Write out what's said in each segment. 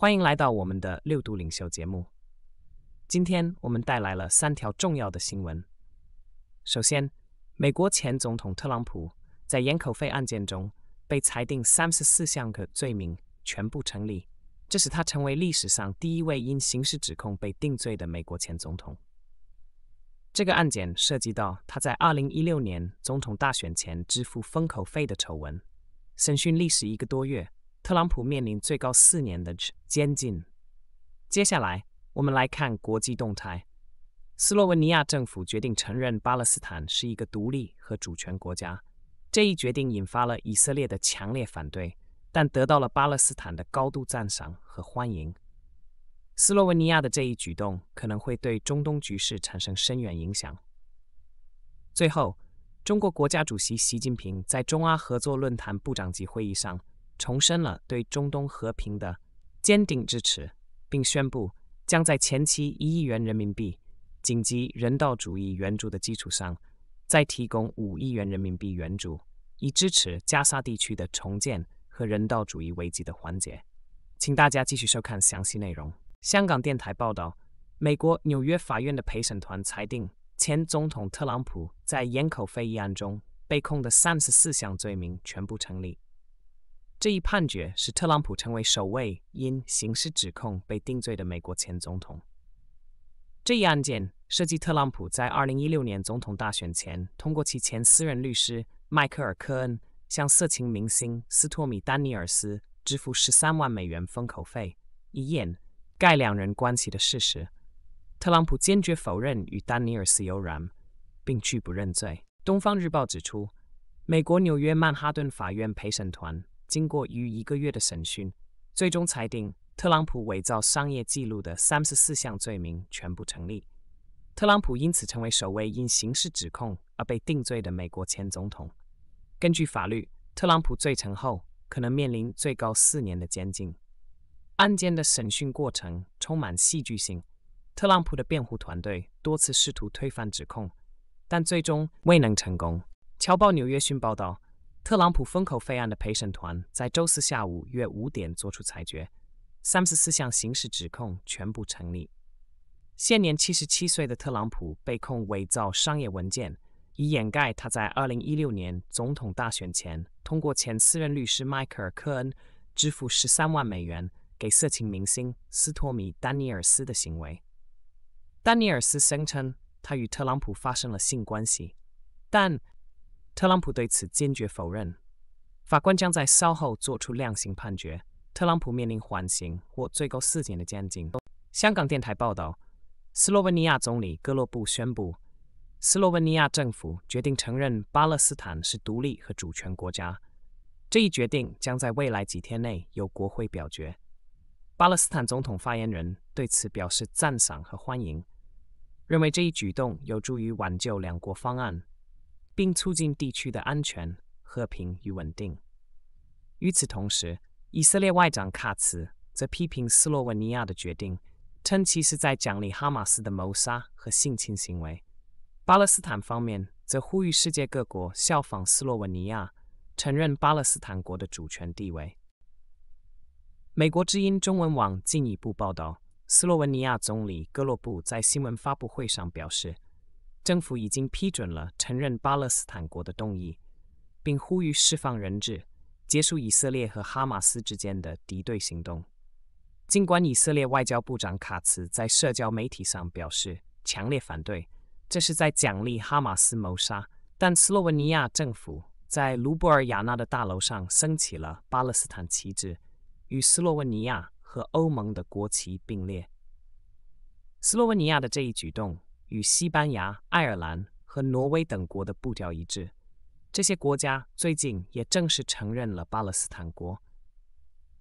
欢迎来到我们的六度领袖节目。今天我们带来了三条重要的新闻。首先，美国前总统特朗普在烟口费案件中被裁定三十四项的罪名全部成立，这使他成为历史上第一位因刑事指控被定罪的美国前总统。这个案件涉及到他在二零一六年总统大选前支付封口费的丑闻，审讯历时一个多月。特朗普面临最高四年的监禁。接下来，我们来看国际动态。斯洛文尼亚政府决定承认巴勒斯坦是一个独立和主权国家，这一决定引发了以色列的强烈反对，但得到了巴勒斯坦的高度赞赏和欢迎。斯洛文尼亚的这一举动可能会对中东局势产生深远影响。最后，中国国家主席习近平在中阿合作论坛部长级会议上。重申了对中东和平的坚定支持，并宣布将在前期一亿元人民币紧急人道主义援助的基础上，再提供五亿元人民币援助，以支持加沙地区的重建和人道主义危机的缓解。请大家继续收看详细内容。香港电台报道，美国纽约法院的陪审团裁定，前总统特朗普在烟口费一案中被控的三十四项罪名全部成立。这一判决使特朗普成为首位因刑事指控被定罪的美国前总统。这一案件涉及特朗普在二零一六年总统大选前，通过其前私人律师迈克尔·科恩向色情明星斯托米·丹尼尔斯支付十三万美元封口费，以掩盖两人关系的事实。特朗普坚决否认与丹尼尔斯有染，并拒不认罪。《东方日报》指出，美国纽约曼哈顿法院陪审团。经过逾一个月的审讯，最终裁定特朗普伪造商业记录的三十四项罪名全部成立。特朗普因此成为首位因刑事指控而被定罪的美国前总统。根据法律，特朗普罪成后可能面临最高四年的监禁。案件的审讯过程充满戏剧性，特朗普的辩护团队多次试图推翻指控，但最终未能成功。《侨报纽约讯》报道。特朗普封口费案的陪审团在周四下午约五点作出裁决，三十四项刑事指控全部成立。现年七十七岁的特朗普被控伪造商业文件，以掩盖他在二零一六年总统大选前通过前私人律师迈克尔·科恩支付十三万美元给色情明星斯托米·丹尼尔斯的行为。丹尼尔斯声称，他与特朗普发生了性关系，但。特朗普对此坚决否认。法官将在稍后作出量刑判决。特朗普面临缓刑或最高四年的监禁。香港电台报道，斯洛文尼亚总理科洛布宣布，斯洛文尼亚政府决定承认巴勒斯坦是独立和主权国家。这一决定将在未来几天内由国会表决。巴勒斯坦总统发言人对此表示赞赏和欢迎，认为这一举动有助于挽救两国方案。并促进地区的安全、和平与稳定。与此同时，以色列外长卡茨则批评斯洛文尼亚的决定，称其是在奖励哈马斯的谋杀和性侵行为。巴勒斯坦方面则呼吁世界各国效仿斯洛文尼亚，承认巴勒斯坦国的主权地位。美国之音中文网进一步报道，斯洛文尼亚总理格洛布在新闻发布会上表示。政府已经批准了承认巴勒斯坦国的动议，并呼吁释放人质，结束以色列和哈马斯之间的敌对行动。尽管以色列外交部长卡茨在社交媒体上表示强烈反对，这是在奖励哈马斯谋杀，但斯洛文尼亚政府在卢布尔雅纳的大楼上升起了巴勒斯坦旗帜，与斯洛文尼亚和欧盟的国旗并列。斯洛文尼亚的这一举动。与西班牙、爱尔兰和挪威等国的步调一致，这些国家最近也正式承认了巴勒斯坦国。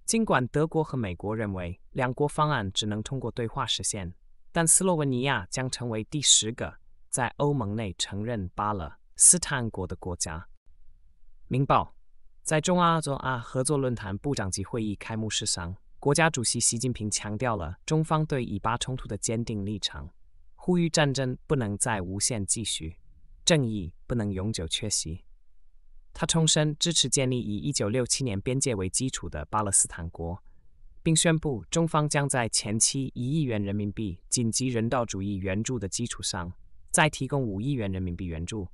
尽管德国和美国认为两国方案只能通过对话实现，但斯洛文尼亚将成为第十个在欧盟内承认巴勒斯坦国的国家。《明报》在中阿中阿合作论坛部长级会议开幕式上，国家主席习近平强调了中方对以巴冲突的坚定立场。呼吁战争不能再无限继续，正义不能永久缺席。他重申支持建立以一九六七年边界为基础的巴勒斯坦国，并宣布中方将在前期一亿元人民币紧急人道主义援助的基础上，再提供五亿元人民币援助，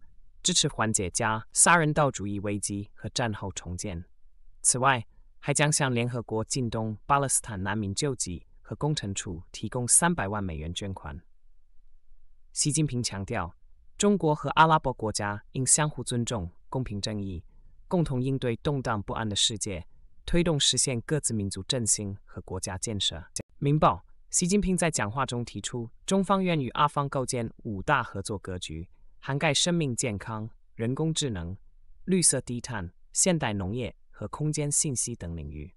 支持缓解加沙人道主义危机和战后重建。此外，还将向联合国近东巴勒斯坦难民救济和工程处提供三百万美元捐款。习近平强调，中国和阿拉伯国家应相互尊重、公平正义，共同应对动荡不安的世界，推动实现各自民族振兴和国家建设。明报，习近平在讲话中提出，中方愿与阿方构建五大合作格局，涵盖生命健康、人工智能、绿色低碳、现代农业和空间信息等领域。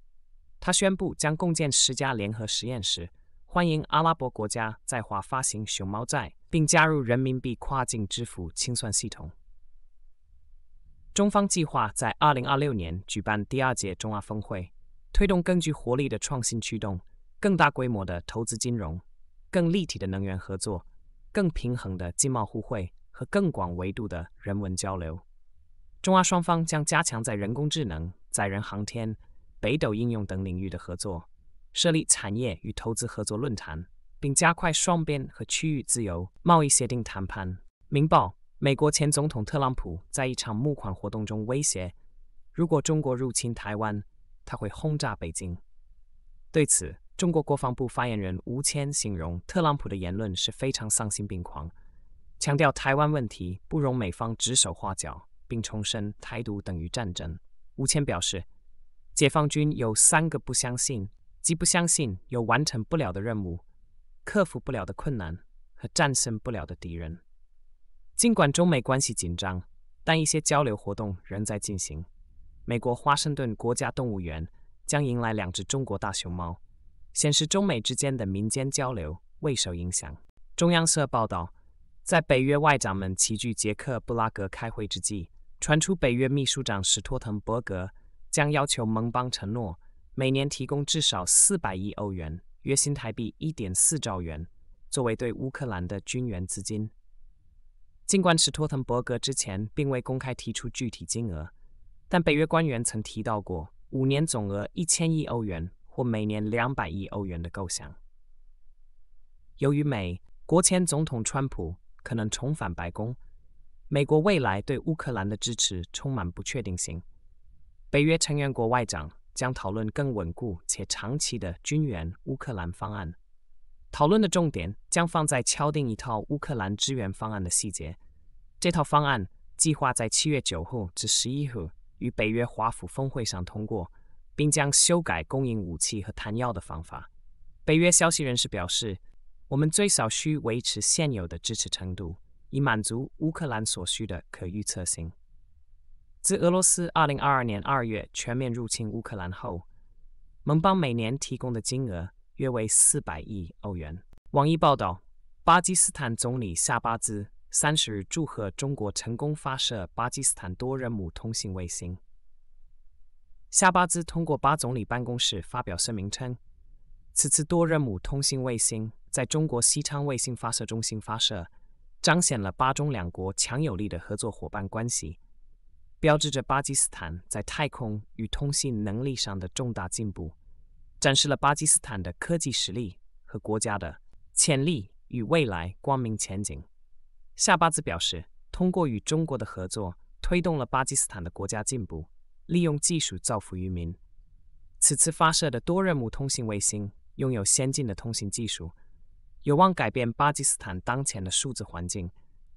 他宣布将共建十家联合实验室。欢迎阿拉伯国家在华发行熊猫债，并加入人民币跨境支付清算系统。中方计划在二零二六年举办第二届中阿峰会，推动更具活力的创新驱动、更大规模的投资金融、更立体的能源合作、更平衡的经贸互惠和更广维度的人文交流。中阿双方将加强在人工智能、载人航天、北斗应用等领域的合作。设立产业与投资合作论坛，并加快双边和区域自由贸易协定谈判。明报：美国前总统特朗普在一场募款活动中威胁，如果中国入侵台湾，他会轰炸北京。对此，中国国防部发言人吴谦形容特朗普的言论是非常丧心病狂，强调台湾问题不容美方指手画脚，并重申“台独”等于战争。吴谦表示，解放军有三个不相信。极不相信有完成不了的任务、克服不了的困难和战胜不了的敌人。尽管中美关系紧张，但一些交流活动仍在进行。美国华盛顿国家动物园将迎来两只中国大熊猫，显示中美之间的民间交流未受影响。中央社报道，在北约外长们齐聚捷克布拉格开会之际，传出北约秘书长史托滕伯格将要求盟邦承诺。每年提供至少四百亿欧元（约新台币一点四兆元）作为对乌克兰的军援资金。尽管史托滕伯格之前并未公开提出具体金额，但北约官员曾提到过五年总额一千亿欧元或每年两百亿欧元的构想。由于美国前总统川普可能重返白宫，美国未来对乌克兰的支持充满不确定性。北约成员国外长。将讨论更稳固且长期的军援乌克兰方案。讨论的重点将放在敲定一套乌克兰支援方案的细节。这套方案计划在七月九号至十一号与北约华府峰会上通过，并将修改供应武器和弹药的方法。北约消息人士表示，我们最少需维持现有的支持程度，以满足乌克兰所需的可预测性。自俄罗斯二零二二年二月全面入侵乌克兰后，盟邦每年提供的金额约为四百亿欧元。网易报道，巴基斯坦总理夏巴兹三十日祝贺中国成功发射巴基斯坦多任务通信卫星。夏巴兹通过巴总理办公室发表声明称，此次多任务通信卫星在中国西昌卫星发射中心发射，彰显了巴中两国强有力的合作伙伴关系。标志着巴基斯坦在太空与通信能力上的重大进步，展示了巴基斯坦的科技实力和国家的潜力与未来光明前景。夏巴兹表示，通过与中国的合作，推动了巴基斯坦的国家进步，利用技术造福于民。此次发射的多任务通信卫星拥有先进的通信技术，有望改变巴基斯坦当前的数字环境，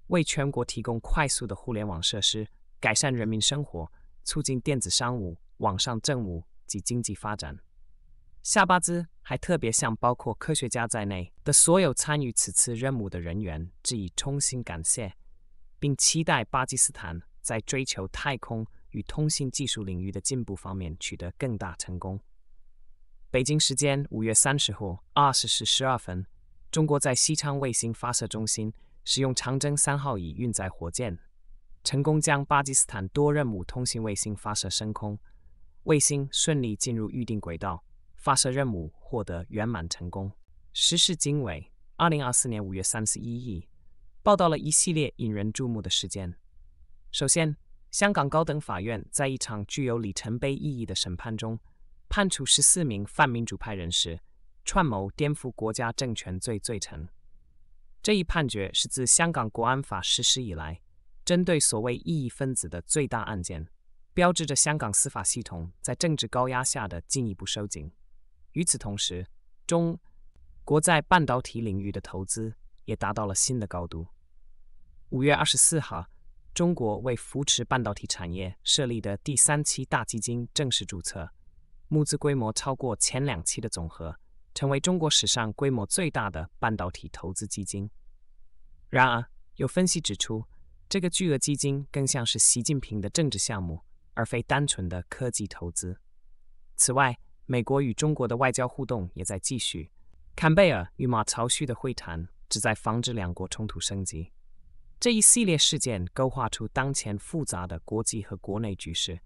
为全国提供快速的互联网设施。改善人民生活，促进电子商务、网上政务及经济发展。夏巴兹还特别向包括科学家在内的所有参与此次任务的人员致以衷心感谢，并期待巴基斯坦在追求太空与通信技术领域的进步方面取得更大成功。北京时间五月三十号二十时十二分，中国在西昌卫星发射中心使用长征三号乙运载火箭。成功将巴基斯坦多任务通信卫星发射升空，卫星顺利进入预定轨道，发射任务获得圆满成功。时事经纬，二零二四年五月三十一日，报道了一系列引人注目的事件。首先，香港高等法院在一场具有里程碑意义的审判中，判处十四名泛民主派人士串谋颠覆国家政权罪罪成。这一判决是自香港国安法实施以来。针对所谓异议分子的最大案件，标志着香港司法系统在政治高压下的进一步收紧。与此同时，中国在半导体领域的投资也达到了新的高度。五月二十四号，中国为扶持半导体产业设立的第三期大基金正式注册，募资规模超过前两期的总和，成为中国史上规模最大的半导体投资基金。然而，有分析指出。这个巨额基金更像是习近平的政治项目，而非单纯的科技投资。此外，美国与中国的外交互动也在继续。坎贝尔与马朝旭的会谈旨在防止两国冲突升级。这一系列事件勾画出当前复杂的国际和国内局势，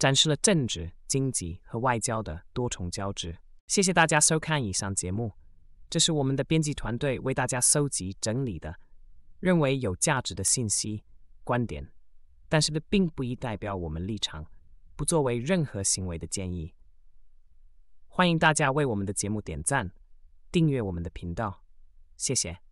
展示了政治、经济和外交的多重交织。谢谢大家收看以上节目，这是我们的编辑团队为大家搜集整理的，认为有价值的信息。观点，但是这并不宜代表我们立场，不作为任何行为的建议。欢迎大家为我们的节目点赞、订阅我们的频道，谢谢。